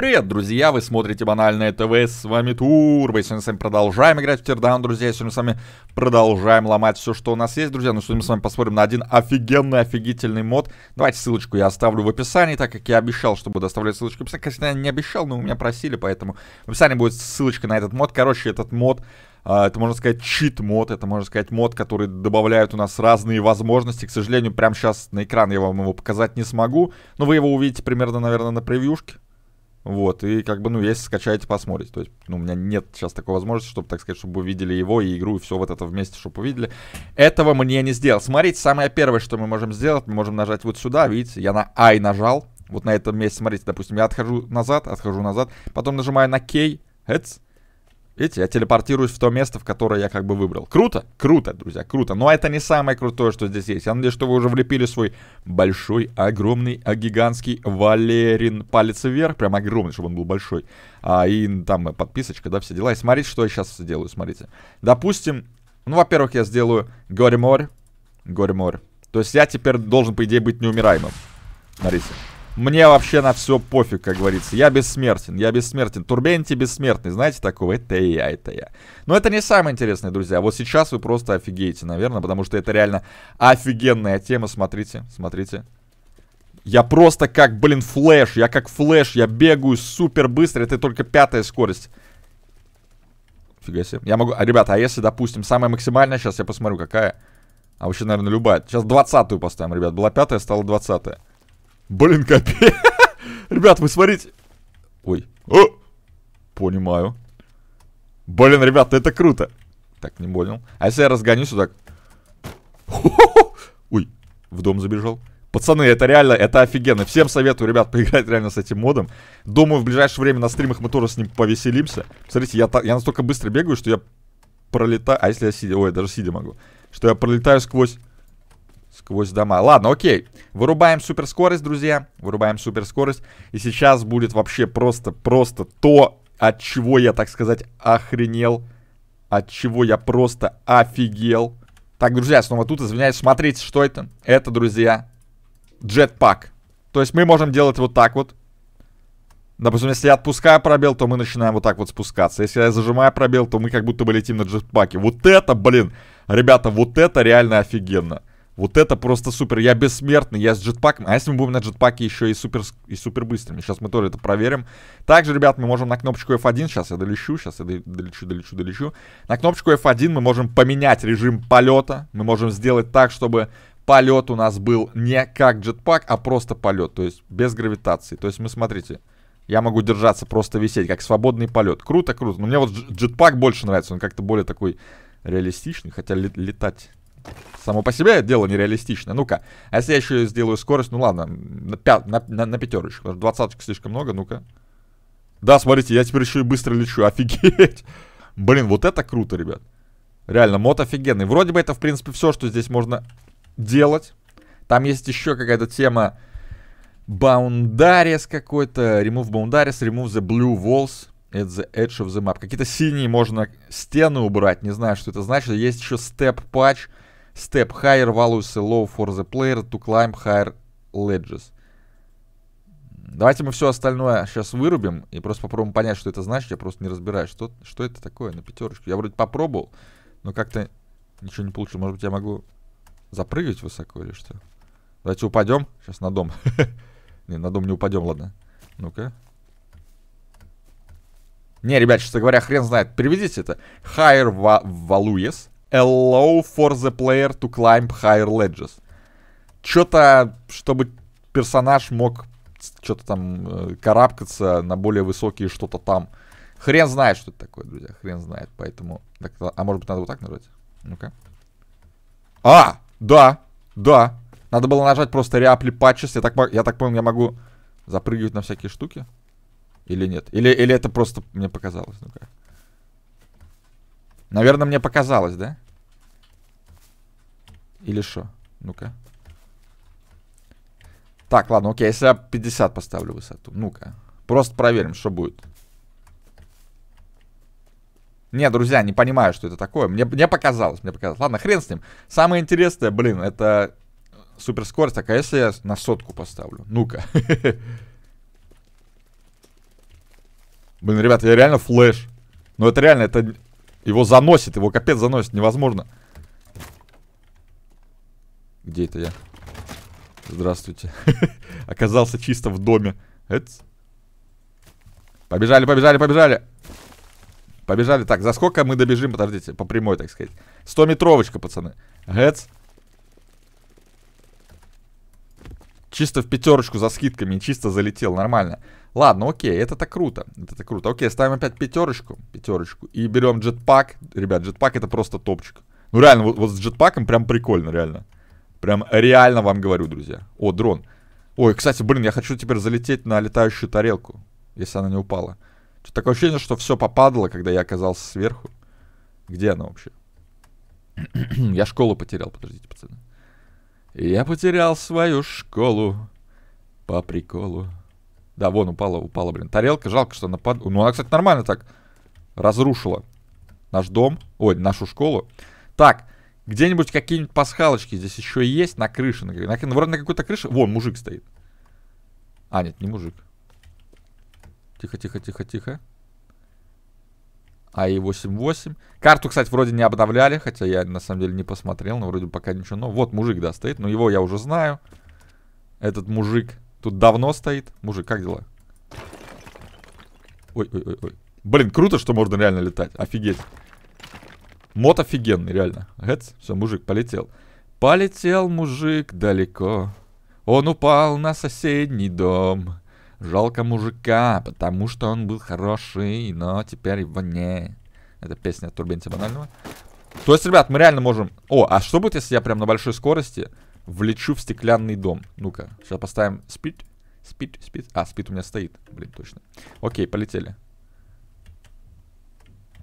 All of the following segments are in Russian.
Привет, друзья, вы смотрите Банальное ТВ, с вами Тур, Мы сегодня с вами продолжаем играть в Тирдаун, друзья, сегодня с вами продолжаем ломать все, что у нас есть, друзья, ну сегодня мы с вами посмотрим на один офигенный, офигительный мод, давайте ссылочку я оставлю в описании, так как я обещал, чтобы доставлять ссылочку в описании, конечно, я не обещал, но у меня просили, поэтому в описании будет ссылочка на этот мод, короче, этот мод... А, это, можно сказать, чит-мод, это, можно сказать, мод, который добавляет у нас разные возможности. К сожалению, прямо сейчас на экран я вам его показать не смогу, но вы его увидите примерно, наверное, на превьюшке. Вот, и как бы, ну, если скачаете, посмотрите. То есть, ну, у меня нет сейчас такой возможности, чтобы, так сказать, чтобы вы видели его и игру, и все вот это вместе, чтобы увидели. Этого мне не сделал. Смотрите, самое первое, что мы можем сделать, мы можем нажать вот сюда, видите, я на I нажал. Вот на этом месте, смотрите, допустим, я отхожу назад, отхожу назад, потом нажимаю на K, heads, Видите, я телепортируюсь в то место, в которое я как бы выбрал. Круто, круто, друзья, круто. Но это не самое крутое, что здесь есть. Я надеюсь, что вы уже влепили свой большой, огромный, а, гигантский Валерин палец вверх. Прям огромный, чтобы он был большой. А, и там подписочка, да, все дела. И смотрите, что я сейчас сделаю. смотрите. Допустим, ну, во-первых, я сделаю горе-море. Горе-море. То есть я теперь должен, по идее, быть неумираемым. Смотрите. Мне вообще на все пофиг, как говорится. Я бессмертен, я бессмертен. Турбенти бессмертный, знаете такого? Это я, это я. Но это не самое интересное, друзья. Вот сейчас вы просто офигеете, наверное, потому что это реально офигенная тема. Смотрите, смотрите. Я просто как, блин, флэш. Я как флэш. Я бегаю супер быстро. Это только пятая скорость. Фига себе. Я могу... А, ребята, а если, допустим, самая максимальная сейчас, я посмотрю, какая. А вообще, наверное, любая. Сейчас двадцатую поставим, ребят. Была пятая, стала двадцатая. Блин, капец. Ребят, вы смотрите. Ой. О! Понимаю. Блин, ребят, это круто. Так, не понял. А если я разгонюсь вот так? Ой, в дом забежал. Пацаны, это реально, это офигенно. Всем советую, ребят, поиграть реально с этим модом. Думаю, в ближайшее время на стримах мы тоже с ним повеселимся. Смотрите, я, я настолько быстро бегаю, что я пролетаю... А если я сидя... Ой, я даже сидя могу. Что я пролетаю сквозь сквозь дома. Ладно, окей. Вырубаем суперскорость, друзья. Вырубаем суперскорость. И сейчас будет вообще просто, просто то, от чего я, так сказать, охренел. От чего я просто офигел. Так, друзья, снова тут, извиняюсь. Смотрите, что это? Это, друзья, джетпак. То есть мы можем делать вот так вот. Допустим, если я отпускаю пробел, то мы начинаем вот так вот спускаться. Если я зажимаю пробел, то мы как будто бы летим на джетпаке. Вот это, блин, ребята, вот это реально офигенно. Вот это просто супер. Я бессмертный, я с джетпаком. А если мы будем на джетпаке еще и супер, и супер быстрыми? Сейчас мы тоже это проверим. Также, ребят, мы можем на кнопочку F1. Сейчас я долечу, сейчас я долечу, долечу, долечу. На кнопочку F1 мы можем поменять режим полета. Мы можем сделать так, чтобы полет у нас был не как джетпак, а просто полет. То есть без гравитации. То есть мы, смотрите, я могу держаться, просто висеть, как свободный полет. Круто, круто. Но мне вот джетпак больше нравится. Он как-то более такой реалистичный. Хотя летать Само по себе дело нереалистично. Ну-ка, а если я еще сделаю скорость, ну ладно, на, пя- на, на, на пятерочку, потому слишком много, ну-ка. Да, смотрите, я теперь еще и быстро лечу, офигеть. Блин, вот это круто, ребят. Реально, мод офигенный. Вроде бы это, в принципе, все, что здесь можно делать. Там есть еще какая-то тема Boundaries какой-то. Remove Boundaries, Remove the Blue Walls at the Edge of the Map. Какие-то синие можно стены убрать, не знаю, что это значит. Есть еще Step Patch. Step higher values low for the player to climb higher ledges. Давайте мы все остальное сейчас вырубим и просто попробуем понять, что это значит. Я просто не разбираюсь, что, что это такое на пятерочку. Я вроде попробовал, но как-то ничего не получилось. Может быть, я могу запрыгивать высоко или что? Давайте упадем. Сейчас на дом. Не, на дом не упадем, ладно. Ну-ка. Не, ребят, честно говоря, хрен знает. Переведите это. Higher values allow for the player to climb higher ledges. Что-то, чтобы персонаж мог что-то там э, карабкаться на более высокие что-то там. Хрен знает, что это такое, друзья. Хрен знает, поэтому... Так, а, а может быть, надо вот так нажать? Ну-ка. А! Да! Да! Надо было нажать просто реапли патчес. Я так, я так понял, я могу запрыгивать на всякие штуки? Или нет? Или, или это просто мне показалось? Ну-ка. Наверное, мне показалось, да? Или что? Ну-ка. Так, ладно, окей, если я 50 поставлю высоту. Ну-ка. Просто проверим, что будет. Не, друзья, не понимаю, что это такое. Мне, мне показалось, мне показалось. Ладно, хрен с ним. Самое интересное, блин, это суперскорость. Так, а если я на сотку поставлю? Ну-ка. Блин, ребята, я реально флэш. Ну это реально, это его заносит, его капец заносит, невозможно. Где это я? Здравствуйте. Оказался чисто в доме. Эц. Побежали, побежали, побежали. Побежали. Так, за сколько мы добежим? Подождите, по прямой, так сказать. 100 метровочка, пацаны. Эц. Чисто в пятерочку за скидками, чисто залетел, нормально. Ладно, окей, это так круто, это так круто. Окей, ставим опять пятерочку, пятерочку. И берем джетпак. Ребят, джетпак это просто топчик. Ну реально, вот, вот с джетпаком прям прикольно, реально. Прям реально вам говорю, друзья. О, дрон. Ой, кстати, блин, я хочу теперь залететь на летающую тарелку, если она не упала. Что такое ощущение, что все попадало, когда я оказался сверху. Где она вообще? я школу потерял, подождите, пацаны. Я потерял свою школу по приколу. Да, вон упала, упала, блин. Тарелка, жалко, что она под... Ну, она, кстати, нормально так разрушила наш дом. Ой, нашу школу. Так, где-нибудь какие-нибудь пасхалочки здесь еще есть на крыше. На, на, ну, вроде на какой-то крыше. Вон, мужик стоит. А, нет, не мужик. Тихо, тихо, тихо, тихо. АИ-88. Карту, кстати, вроде не обновляли, хотя я на самом деле не посмотрел, но вроде пока ничего. Но ну, вот мужик, да, стоит, но ну, его я уже знаю. Этот мужик тут давно стоит. Мужик, как дела? Ой-ой-ой-ой. Блин, круто, что можно реально летать. Офигеть. Мод офигенный, реально. Эц, все, мужик, полетел. Полетел мужик далеко. Он упал на соседний дом. Жалко мужика, потому что он был хороший, но теперь его не. Это песня от Турбенти Банального. То есть, ребят, мы реально можем... О, а что будет, если я прям на большой скорости влечу в стеклянный дом? Ну-ка, сейчас поставим спид. Спид, спид. А, спид у меня стоит. Блин, точно. Окей, полетели.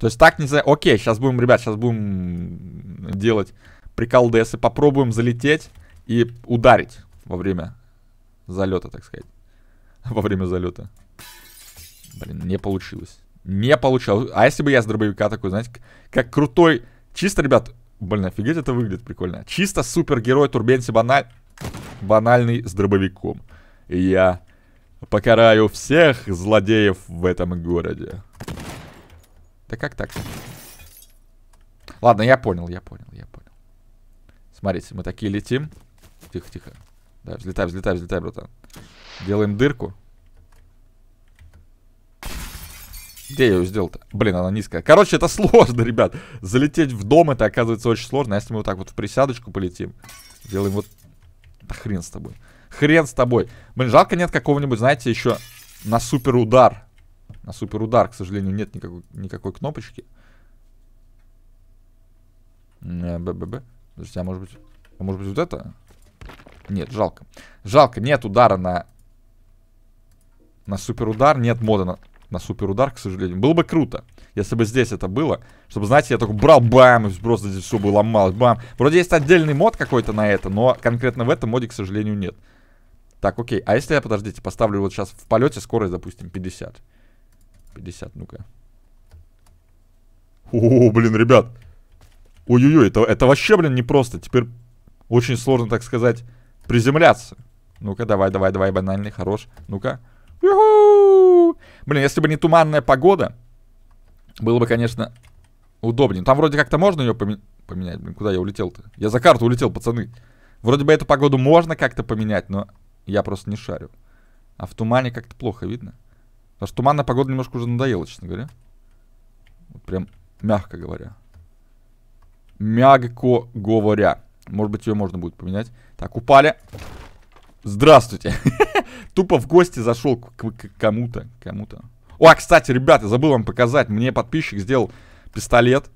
То есть так нельзя... Окей, сейчас будем, ребят, сейчас будем делать прикол, приколдесы. Попробуем залететь и ударить во время залета, так сказать. во время залета. Блин, не получилось. Не получалось. А если бы я с дробовика такой, знаете, как крутой... Чисто, ребят... Блин, офигеть, это выглядит прикольно. Чисто супергерой Турбенси баналь... банальный с дробовиком. И я покараю всех злодеев в этом городе. Да как так? Ладно, я понял, я понял, я понял. Смотрите, мы такие летим. Тихо-тихо. Да, взлетай, взлетай, взлетай, братан. Делаем дырку. Где я ее сделал-то? Блин, она низкая. Короче, это сложно, ребят. Залететь в дом, это оказывается очень сложно. А если мы вот так вот в присядочку полетим, делаем вот... Да хрен с тобой. Хрен с тобой. Блин, жалко нет какого-нибудь, знаете, еще на супер удар. На супер удар, к сожалению, нет никакой, никакой кнопочки. Э, б Подождите, а может быть... А может быть вот это? Нет, жалко. Жалко, нет удара на... На суперудар, нет мода на, на суперудар, к сожалению. Было бы круто, если бы здесь это было. Чтобы, знаете, я только брал, бам, и просто здесь все бы ломалось, бам. Вроде есть отдельный мод какой-то на это, но конкретно в этом моде, к сожалению, нет. Так, окей. А если я, подождите, поставлю вот сейчас в полете скорость, допустим, 50. 50, ну-ка. О, блин, ребят. Ой-ой-ой, это, это вообще, блин, непросто. Теперь очень сложно, так сказать, приземляться. Ну-ка, давай, давай, давай, банальный, хорош. Ну-ка. Блин, если бы не туманная погода, было бы, конечно, удобнее. Там вроде как-то можно ее поменять. Поменять, блин, куда я улетел-то? Я за карту улетел, пацаны. Вроде бы эту погоду можно как-то поменять, но я просто не шарю. А в тумане как-то плохо видно. Потому что туманная погода немножко уже надоела, честно говоря. Вот прям мягко говоря. Мягко говоря. Может быть, ее можно будет поменять. Так, упали. Здравствуйте. Тупо в гости зашел к кому-то. Кому-то. О, а, кстати, ребята, забыл вам показать. Мне подписчик сделал пистолет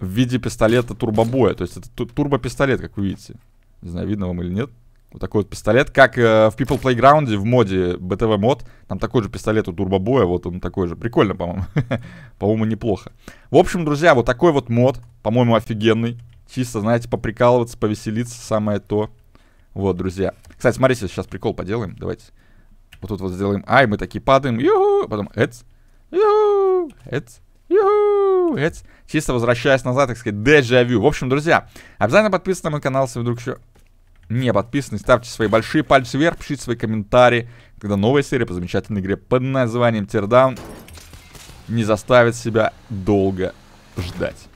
в виде пистолета турбобоя. То есть это турбопистолет, как вы видите. Не знаю, видно вам или нет. Вот такой вот пистолет, как э, в People Playground в моде BTV мод. Там такой же пистолет у турбобоя, вот он такой же. Прикольно, по-моему. по-моему, неплохо. В общем, друзья, вот такой вот мод, по-моему, офигенный. Чисто, знаете, поприкалываться, повеселиться, самое то. Вот, друзья. Кстати, смотрите, сейчас прикол поделаем. Давайте. Вот тут вот сделаем. Ай, мы такие падаем. ю Юху! Потом эц. ю Юху! Эц. Юху! Эц. Чисто возвращаясь назад, так сказать, дежавю. В общем, друзья, обязательно подписывайтесь на мой канал, если вдруг еще не подписаны, ставьте свои большие пальцы вверх, пишите свои комментарии, когда новая серия по замечательной игре под названием Teardown не заставит себя долго ждать.